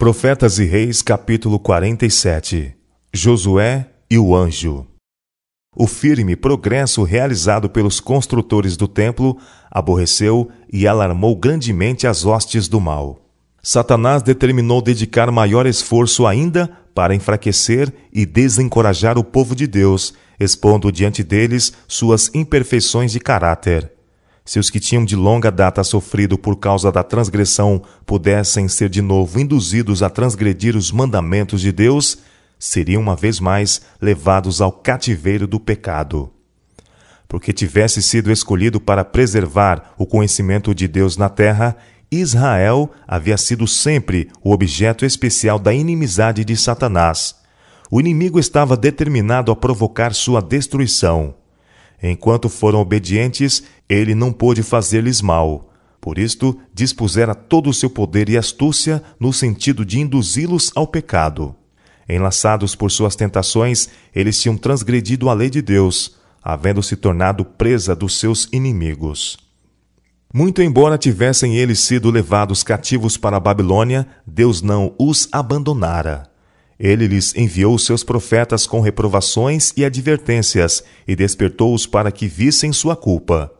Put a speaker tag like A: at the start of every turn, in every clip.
A: Profetas e Reis, capítulo 47 Josué e o anjo. O firme progresso realizado pelos construtores do templo aborreceu e alarmou grandemente as hostes do mal. Satanás determinou dedicar maior esforço ainda para enfraquecer e desencorajar o povo de Deus, expondo diante deles suas imperfeições de caráter se os que tinham de longa data sofrido por causa da transgressão pudessem ser de novo induzidos a transgredir os mandamentos de Deus, seriam uma vez mais levados ao cativeiro do pecado. Porque tivesse sido escolhido para preservar o conhecimento de Deus na terra, Israel havia sido sempre o objeto especial da inimizade de Satanás. O inimigo estava determinado a provocar sua destruição. Enquanto foram obedientes, ele não pôde fazer-lhes mal. Por isto, dispusera todo o seu poder e astúcia no sentido de induzi-los ao pecado. Enlaçados por suas tentações, eles tinham transgredido a lei de Deus, havendo se tornado presa dos seus inimigos. Muito embora tivessem eles sido levados cativos para a Babilônia, Deus não os abandonara. Ele lhes enviou seus profetas com reprovações e advertências, e despertou-os para que vissem sua culpa.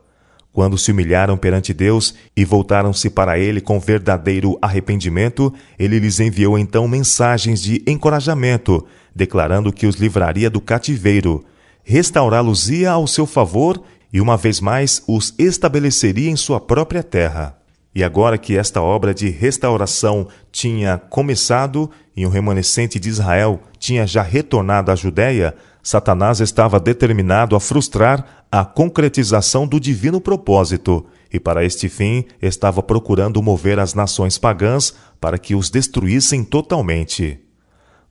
A: Quando se humilharam perante Deus e voltaram-se para Ele com verdadeiro arrependimento, Ele lhes enviou então mensagens de encorajamento, declarando que os livraria do cativeiro, restaurá-los-ia ao seu favor e uma vez mais os estabeleceria em sua própria terra. E agora que esta obra de restauração tinha começado e o remanescente de Israel tinha já retornado à Judéia, Satanás estava determinado a frustrar a concretização do divino propósito, e para este fim estava procurando mover as nações pagãs para que os destruíssem totalmente.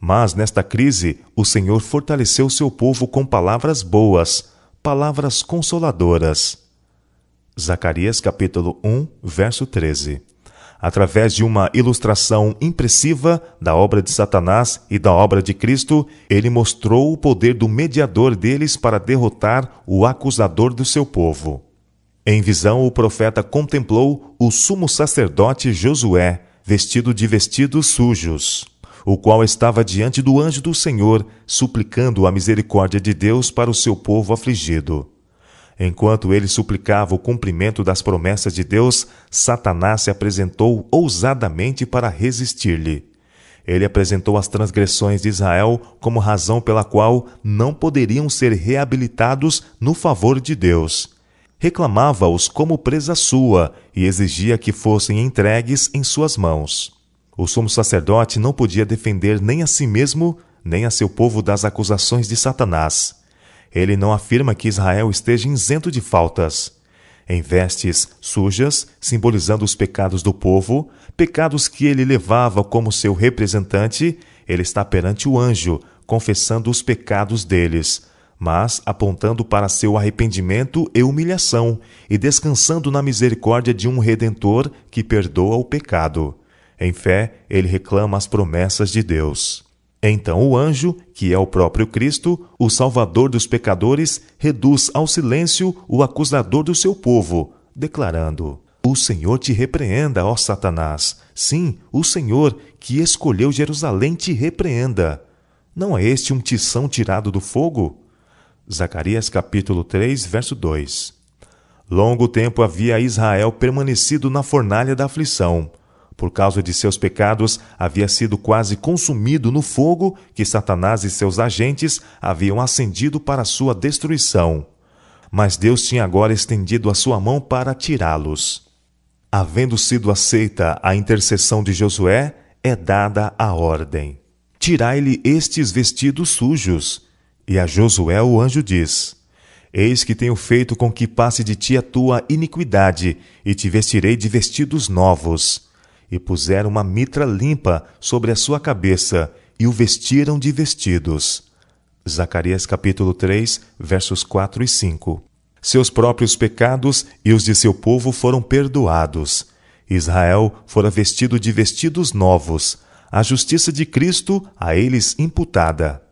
A: Mas nesta crise, o Senhor fortaleceu seu povo com palavras boas, palavras consoladoras. Zacarias capítulo 1, verso 13. Através de uma ilustração impressiva da obra de Satanás e da obra de Cristo, ele mostrou o poder do mediador deles para derrotar o acusador do seu povo. Em visão, o profeta contemplou o sumo sacerdote Josué, vestido de vestidos sujos, o qual estava diante do anjo do Senhor, suplicando a misericórdia de Deus para o seu povo afligido. Enquanto ele suplicava o cumprimento das promessas de Deus, Satanás se apresentou ousadamente para resistir-lhe. Ele apresentou as transgressões de Israel como razão pela qual não poderiam ser reabilitados no favor de Deus. Reclamava-os como presa sua e exigia que fossem entregues em suas mãos. O sumo sacerdote não podia defender nem a si mesmo, nem a seu povo das acusações de Satanás. Ele não afirma que Israel esteja isento de faltas. Em vestes sujas, simbolizando os pecados do povo, pecados que ele levava como seu representante, ele está perante o anjo, confessando os pecados deles, mas apontando para seu arrependimento e humilhação, e descansando na misericórdia de um redentor que perdoa o pecado. Em fé, ele reclama as promessas de Deus. Então o anjo, que é o próprio Cristo, o Salvador dos pecadores, reduz ao silêncio o acusador do seu povo, declarando: O Senhor te repreenda, ó Satanás. Sim, o Senhor, que escolheu Jerusalém, te repreenda. Não é este um tição tirado do fogo? Zacarias capítulo 3, verso 2. Longo tempo havia Israel permanecido na fornalha da aflição por causa de seus pecados, havia sido quase consumido no fogo que Satanás e seus agentes haviam acendido para sua destruição. Mas Deus tinha agora estendido a sua mão para tirá-los. Havendo sido aceita a intercessão de Josué, é dada a ordem: Tirai-lhe estes vestidos sujos. E a Josué o anjo diz: Eis que tenho feito com que passe de ti a tua iniquidade, e te vestirei de vestidos novos e puseram uma mitra limpa sobre a sua cabeça e o vestiram de vestidos. Zacarias capítulo 3, versos 4 e 5. Seus próprios pecados e os de seu povo foram perdoados. Israel fora vestido de vestidos novos, a justiça de Cristo a eles imputada.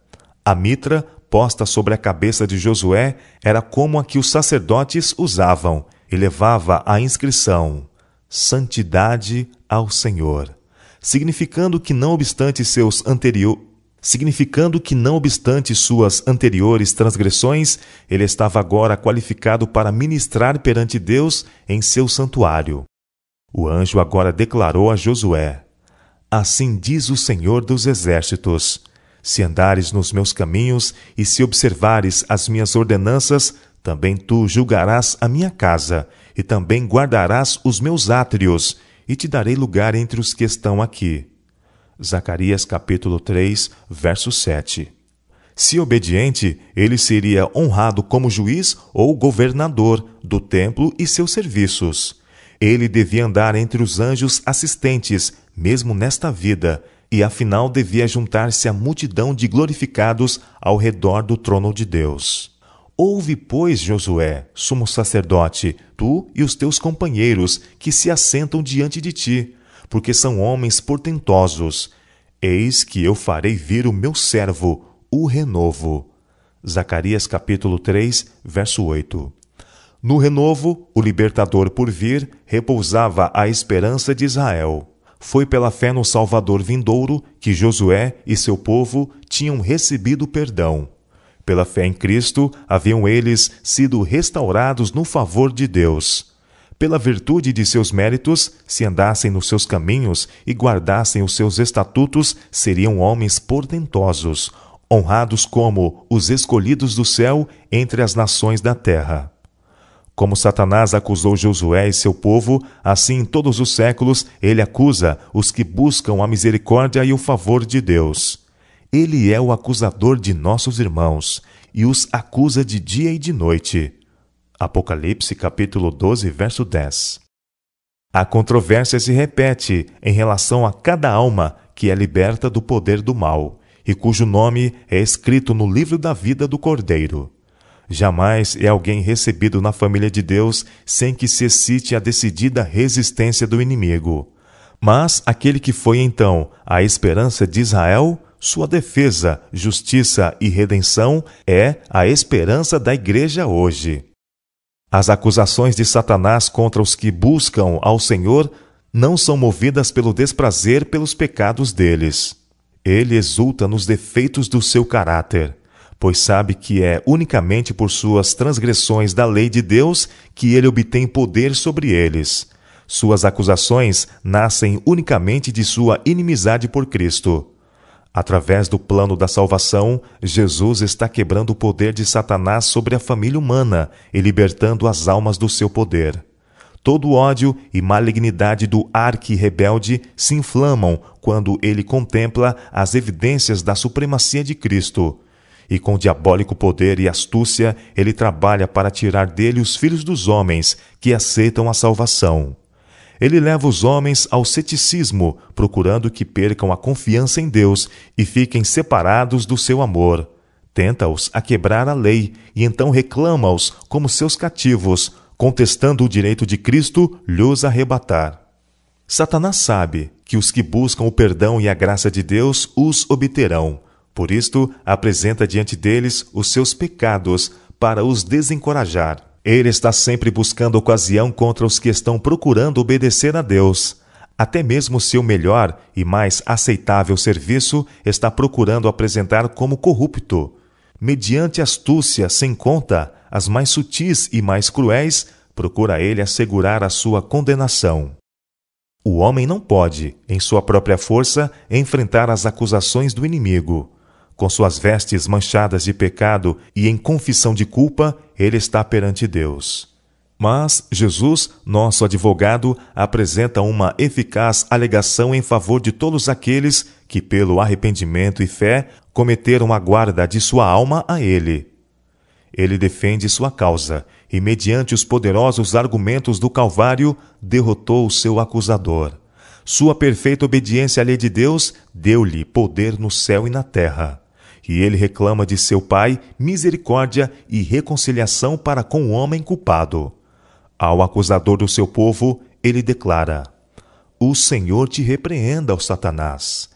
A: A mitra posta sobre a cabeça de Josué era como a que os sacerdotes usavam, e levava a inscrição: santidade ao Senhor, significando que não obstante seus anterior, significando que não obstante suas anteriores transgressões, ele estava agora qualificado para ministrar perante Deus em seu santuário. O anjo agora declarou a Josué: Assim diz o Senhor dos exércitos: Se andares nos meus caminhos e se observares as minhas ordenanças, também tu julgarás a minha casa e também guardarás os meus átrios, e te darei lugar entre os que estão aqui. Zacarias capítulo 3, verso 7. Se obediente, ele seria honrado como juiz ou governador do templo e seus serviços. Ele devia andar entre os anjos assistentes, mesmo nesta vida, e afinal devia juntar-se à multidão de glorificados ao redor do trono de Deus. Ouve, pois, Josué, sumo sacerdote, tu e os teus companheiros que se assentam diante de ti, porque são homens portentosos. Eis que eu farei vir o meu servo, o renovo. Zacarias capítulo 3, verso 8. No renovo, o libertador por vir repousava a esperança de Israel. Foi pela fé no Salvador vindouro que Josué e seu povo tinham recebido perdão pela fé em Cristo, haviam eles sido restaurados no favor de Deus. Pela virtude de seus méritos, se andassem nos seus caminhos e guardassem os seus estatutos, seriam homens portentosos, honrados como os escolhidos do céu entre as nações da terra. Como Satanás acusou Josué e seu povo, assim em todos os séculos ele acusa os que buscam a misericórdia e o favor de Deus. Ele é o acusador de nossos irmãos e os acusa de dia e de noite. Apocalipse capítulo 12, verso 10. A controvérsia se repete em relação a cada alma que é liberta do poder do mal e cujo nome é escrito no livro da vida do Cordeiro. Jamais é alguém recebido na família de Deus sem que se excite a decidida resistência do inimigo. Mas aquele que foi então a esperança de Israel sua defesa, justiça e redenção é a esperança da Igreja hoje. As acusações de Satanás contra os que buscam ao Senhor não são movidas pelo desprazer pelos pecados deles. Ele exulta nos defeitos do seu caráter, pois sabe que é unicamente por suas transgressões da lei de Deus que ele obtém poder sobre eles. Suas acusações nascem unicamente de sua inimizade por Cristo. Através do plano da salvação, Jesus está quebrando o poder de Satanás sobre a família humana e libertando as almas do seu poder. Todo ódio e malignidade do arque-rebelde se inflamam quando ele contempla as evidências da supremacia de Cristo. E com diabólico poder e astúcia, ele trabalha para tirar dele os filhos dos homens que aceitam a salvação. Ele leva os homens ao ceticismo, procurando que percam a confiança em Deus e fiquem separados do seu amor. Tenta-os a quebrar a lei e então reclama-os como seus cativos, contestando o direito de Cristo lhos arrebatar. Satanás sabe que os que buscam o perdão e a graça de Deus os obterão. Por isto, apresenta diante deles os seus pecados para os desencorajar. Ele está sempre buscando ocasião contra os que estão procurando obedecer a Deus, até mesmo seu melhor e mais aceitável serviço está procurando apresentar como corrupto. Mediante astúcia sem conta, as mais sutis e mais cruéis, procura ele assegurar a sua condenação. O homem não pode, em sua própria força, enfrentar as acusações do inimigo com suas vestes manchadas de pecado e em confissão de culpa, ele está perante Deus. Mas Jesus, nosso advogado, apresenta uma eficaz alegação em favor de todos aqueles que, pelo arrependimento e fé, cometeram a guarda de sua alma a Ele. Ele defende sua causa e, mediante os poderosos argumentos do Calvário, derrotou o seu acusador. Sua perfeita obediência à lei de Deus deu-lhe poder no céu e na terra que ele reclama de seu Pai misericórdia e reconciliação para com o homem culpado. Ao acusador do seu povo, ele declara: O Senhor te repreenda, ó Satanás.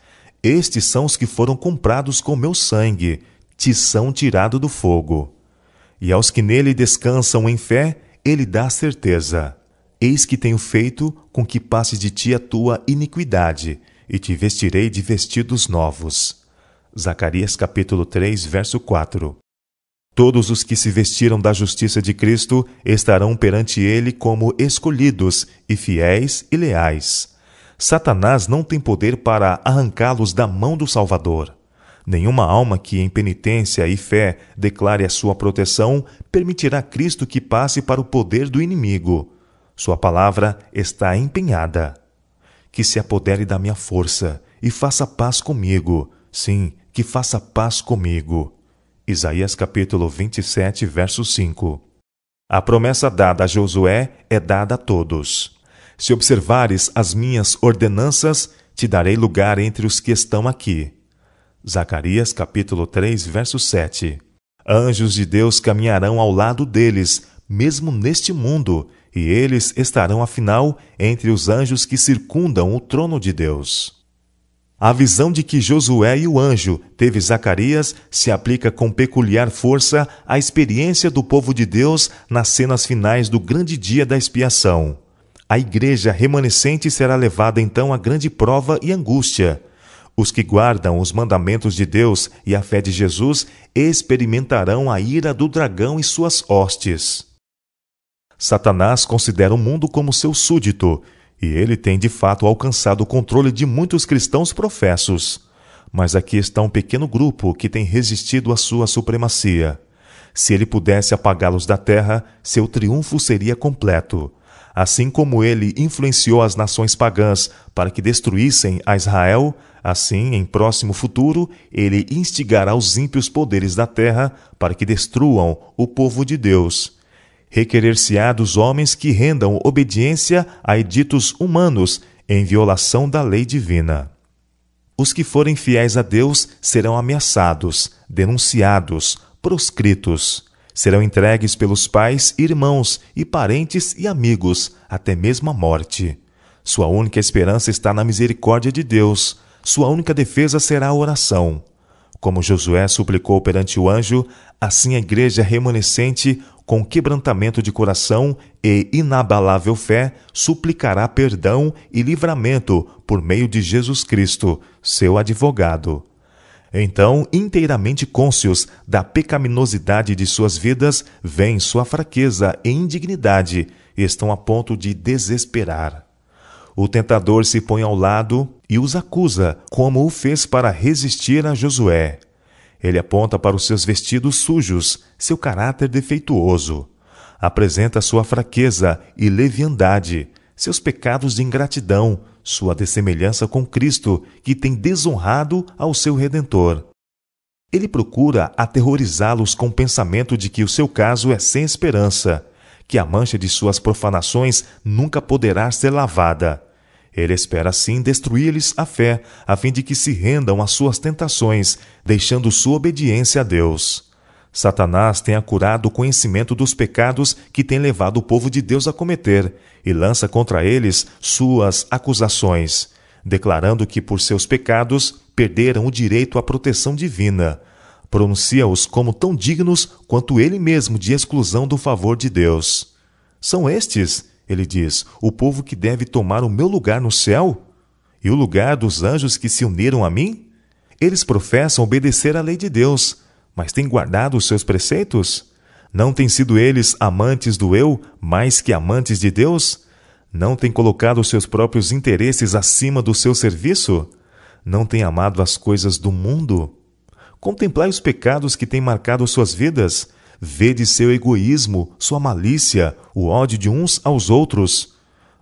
A: Estes são os que foram comprados com meu sangue, te são tirado do fogo. E aos que nele descansam em fé, ele dá certeza. Eis que tenho feito com que passe de ti a tua iniquidade, e te vestirei de vestidos novos Zacarias capítulo 3, verso 4. Todos os que se vestiram da justiça de Cristo estarão perante ele como escolhidos e fiéis e leais. Satanás não tem poder para arrancá-los da mão do Salvador. Nenhuma alma que, em penitência e fé, declare a sua proteção, permitirá Cristo que passe para o poder do inimigo. Sua palavra está empenhada. Que se apodere da minha força e faça paz comigo. Sim, que faça paz comigo. Isaías capítulo 27, verso 5. A promessa dada a Josué é dada a todos. Se observares as minhas ordenanças, te darei lugar entre os que estão aqui. Zacarias capítulo 3, verso 7. Anjos de Deus caminharão ao lado deles, mesmo neste mundo, e eles estarão afinal entre os anjos que circundam o trono de Deus. A visão de que Josué e o anjo teve Zacarias se aplica com peculiar força à experiência do povo de Deus nas cenas finais do grande dia da expiação. A igreja remanescente será levada então à grande prova e angústia. Os que guardam os mandamentos de Deus e a fé de Jesus experimentarão a ira do dragão e suas hostes. Satanás considera o mundo como seu súdito e ele tem de fato alcançado o controle de muitos cristãos professos. Mas aqui está um pequeno grupo que tem resistido à sua supremacia. Se ele pudesse apagá-los da terra, seu triunfo seria completo. Assim como ele influenciou as nações pagãs para que destruíssem a Israel, assim, em próximo futuro, ele instigará os ímpios poderes da terra para que destruam o povo de Deus requerer-se-á dos homens que rendam obediência a editos humanos em violação da lei divina. Os que forem fiéis a Deus serão ameaçados, denunciados, proscritos. Serão entregues pelos pais, irmãos e parentes e amigos, até mesmo a morte. Sua única esperança está na misericórdia de Deus. Sua única defesa será a oração. Como Josué suplicou perante o anjo, assim a igreja remanescente com quebrantamento de coração e inabalável fé, suplicará perdão e livramento por meio de Jesus Cristo, seu advogado. Então, inteiramente cônscios da pecaminosidade de suas vidas, vem sua fraqueza e indignidade, e estão a ponto de desesperar. O tentador se põe ao lado e os acusa, como o fez para resistir a Josué. Ele aponta para os seus vestidos sujos, seu caráter defeituoso. Apresenta sua fraqueza e leviandade, seus pecados de ingratidão, sua dessemelhança com Cristo, que tem desonrado ao seu Redentor. Ele procura aterrorizá-los com o pensamento de que o seu caso é sem esperança, que a mancha de suas profanações nunca poderá ser lavada ele espera assim destruir-lhes a fé, a fim de que se rendam às suas tentações, deixando sua obediência a Deus. Satanás tem acurado o conhecimento dos pecados que tem levado o povo de Deus a cometer e lança contra eles suas acusações, declarando que por seus pecados perderam o direito à proteção divina. Pronuncia-os como tão dignos quanto ele mesmo de exclusão do favor de Deus. São estes ele diz: O povo que deve tomar o meu lugar no céu? E o lugar dos anjos que se uniram a mim? Eles professam obedecer à lei de Deus, mas têm guardado os seus preceitos? Não têm sido eles amantes do eu mais que amantes de Deus? Não têm colocado os seus próprios interesses acima do seu serviço? Não têm amado as coisas do mundo? Contemplai os pecados que têm marcado suas vidas Vede seu egoísmo, sua malícia, o ódio de uns aos outros.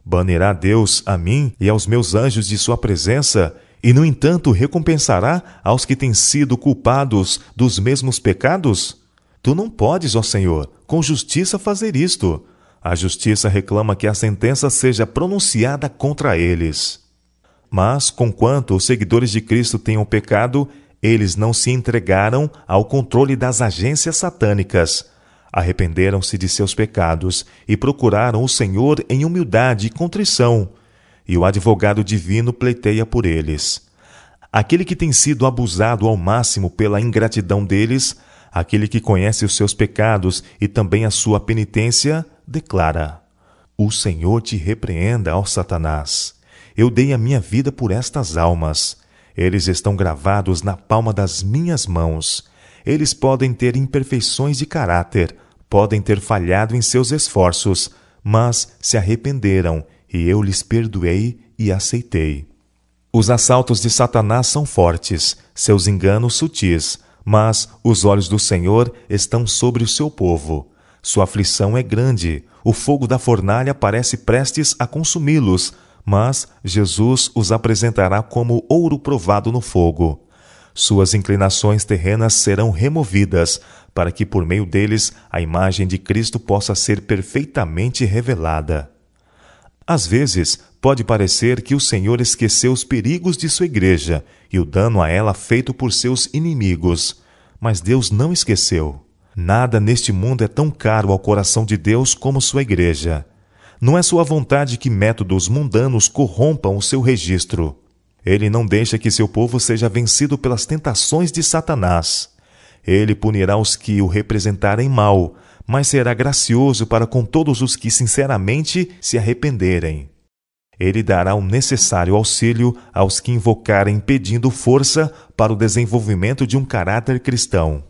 A: Banirá Deus a mim e aos meus anjos de sua presença, e no entanto recompensará aos que têm sido culpados dos mesmos pecados? Tu não podes, ó Senhor, com justiça fazer isto. A justiça reclama que a sentença seja pronunciada contra eles. Mas, conquanto os seguidores de Cristo tenham pecado eles não se entregaram ao controle das agências satânicas. Arrependeram-se de seus pecados e procuraram o Senhor em humildade e contrição. E o advogado divino pleiteia por eles. Aquele que tem sido abusado ao máximo pela ingratidão deles, aquele que conhece os seus pecados e também a sua penitência, declara: O Senhor te repreenda, ó Satanás. Eu dei a minha vida por estas almas. Eles estão gravados na palma das minhas mãos. Eles podem ter imperfeições de caráter, podem ter falhado em seus esforços, mas se arrependeram e eu lhes perdoei e aceitei. Os assaltos de Satanás são fortes, seus enganos sutis, mas os olhos do Senhor estão sobre o seu povo. Sua aflição é grande, o fogo da fornalha parece prestes a consumi-los, mas Jesus os apresentará como ouro provado no fogo. Suas inclinações terrenas serão removidas, para que por meio deles a imagem de Cristo possa ser perfeitamente revelada. Às vezes, pode parecer que o Senhor esqueceu os perigos de sua igreja e o dano a ela feito por seus inimigos, mas Deus não esqueceu. Nada neste mundo é tão caro ao coração de Deus como sua igreja. Não é sua vontade que métodos mundanos corrompam o seu registro. Ele não deixa que seu povo seja vencido pelas tentações de Satanás. Ele punirá os que o representarem mal, mas será gracioso para com todos os que sinceramente se arrependerem. Ele dará o necessário auxílio aos que invocarem pedindo força para o desenvolvimento de um caráter cristão.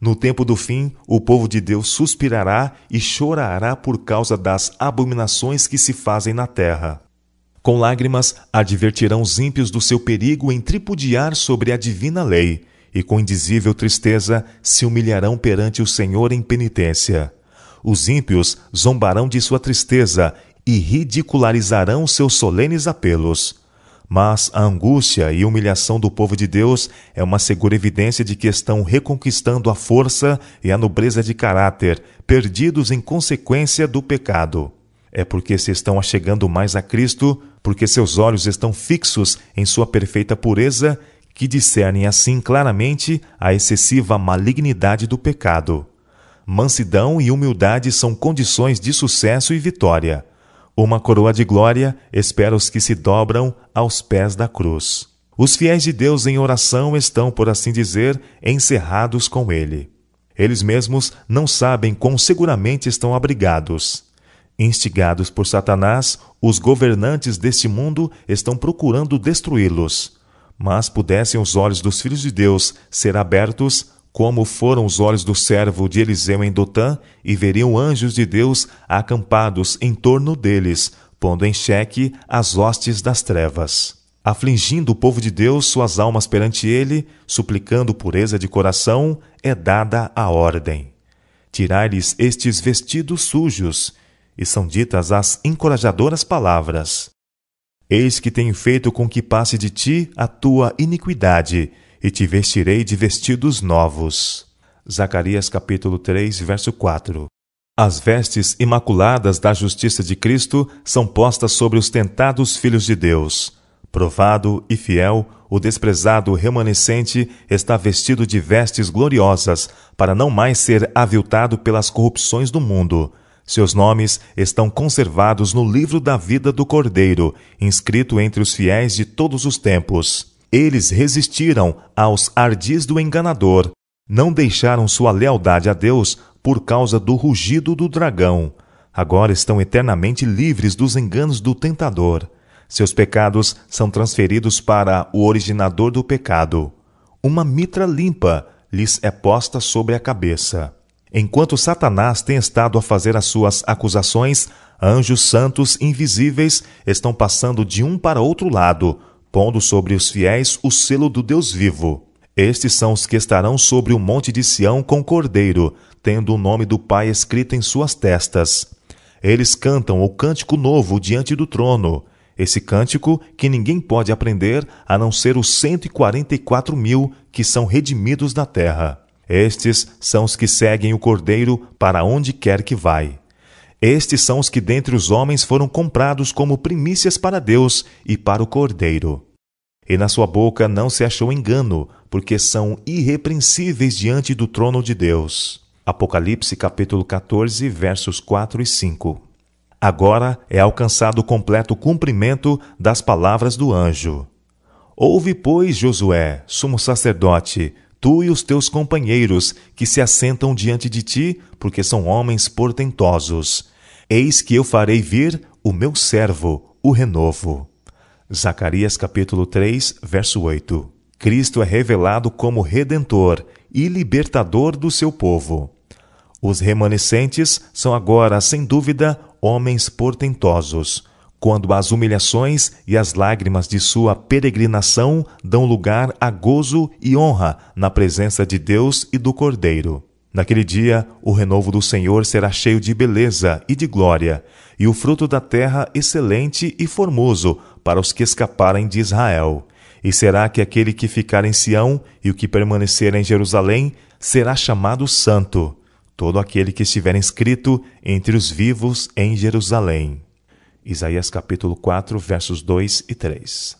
A: No tempo do fim, o povo de Deus suspirará e chorará por causa das abominações que se fazem na terra. Com lágrimas, advertirão os ímpios do seu perigo em tripudiar sobre a divina lei, e com indizível tristeza se humilharão perante o Senhor em penitência. Os ímpios zombarão de sua tristeza e ridicularizarão seus solenes apelos. Mas a angústia e humilhação do povo de Deus é uma segura evidência de que estão reconquistando a força e a nobreza de caráter, perdidos em consequência do pecado. É porque se estão achegando mais a Cristo, porque seus olhos estão fixos em sua perfeita pureza, que discernem assim claramente a excessiva malignidade do pecado. Mansidão e humildade são condições de sucesso e vitória. Uma coroa de glória espera os que se dobram aos pés da cruz. Os fiéis de Deus em oração estão, por assim dizer, encerrados com Ele. Eles mesmos não sabem quão seguramente estão abrigados. Instigados por Satanás, os governantes deste mundo estão procurando destruí-los. Mas pudessem os olhos dos filhos de Deus ser abertos, como foram os olhos do servo de Eliseu em Dotã, e veriam anjos de Deus acampados em torno deles, pondo em xeque as hostes das trevas. Afligindo o povo de Deus suas almas perante ele, suplicando pureza de coração, é dada a ordem. Tirai-lhes estes vestidos sujos, e são ditas as encorajadoras palavras. Eis que tenho feito com que passe de ti a tua iniquidade, e te vestirei de vestidos novos. Zacarias capítulo 3, verso 4. As vestes imaculadas da justiça de Cristo são postas sobre os tentados filhos de Deus. Provado e fiel, o desprezado remanescente está vestido de vestes gloriosas, para não mais ser aviltado pelas corrupções do mundo. Seus nomes estão conservados no livro da vida do Cordeiro, inscrito entre os fiéis de todos os tempos. Eles resistiram aos ardis do enganador, não deixaram sua lealdade a Deus por causa do rugido do dragão. Agora estão eternamente livres dos enganos do tentador. Seus pecados são transferidos para o originador do pecado. Uma mitra limpa lhes é posta sobre a cabeça. Enquanto Satanás tem estado a fazer as suas acusações, anjos santos invisíveis estão passando de um para outro lado, pondo sobre os fiéis o selo do Deus vivo. Estes são os que estarão sobre o monte de Sião com cordeiro, tendo o nome do Pai escrito em suas testas. Eles cantam o cântico novo diante do trono. Esse cântico que ninguém pode aprender a não ser os 144 mil que são redimidos da terra. Estes são os que seguem o cordeiro para onde quer que vai. Estes são os que dentre os homens foram comprados como primícias para Deus e para o Cordeiro. E na sua boca não se achou engano, porque são irrepreensíveis diante do trono de Deus. Apocalipse capítulo 14, versos 4 e 5. Agora é alcançado o completo cumprimento das palavras do anjo. Ouve, pois, Josué, sumo sacerdote, tu e os teus companheiros, que se assentam diante de ti, porque são homens portentosos. Eis que eu farei vir o meu servo, o renovo. Zacarias capítulo 3, verso 8. Cristo é revelado como redentor e libertador do seu povo. Os remanescentes são agora, sem dúvida, homens portentosos quando as humilhações e as lágrimas de sua peregrinação dão lugar a gozo e honra na presença de Deus e do Cordeiro. Naquele dia, o renovo do Senhor será cheio de beleza e de glória, e o fruto da terra excelente e formoso para os que escaparem de Israel. E será que aquele que ficar em Sião e o que permanecer em Jerusalém será chamado Santo, todo aquele que estiver inscrito entre os vivos em Jerusalém. Isaías capítulo 4, versos 2 e 3.